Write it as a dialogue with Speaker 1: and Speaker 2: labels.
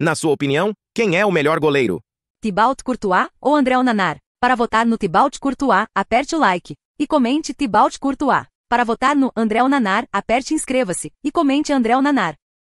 Speaker 1: Na sua opinião, quem é o melhor goleiro?
Speaker 2: Tibalt Courtois ou André Onanar? Para votar no Tibalt Courtois, aperte o like e comente Tibalt Courtois. Para votar no André Onanar, aperte inscreva-se e comente André Onanar.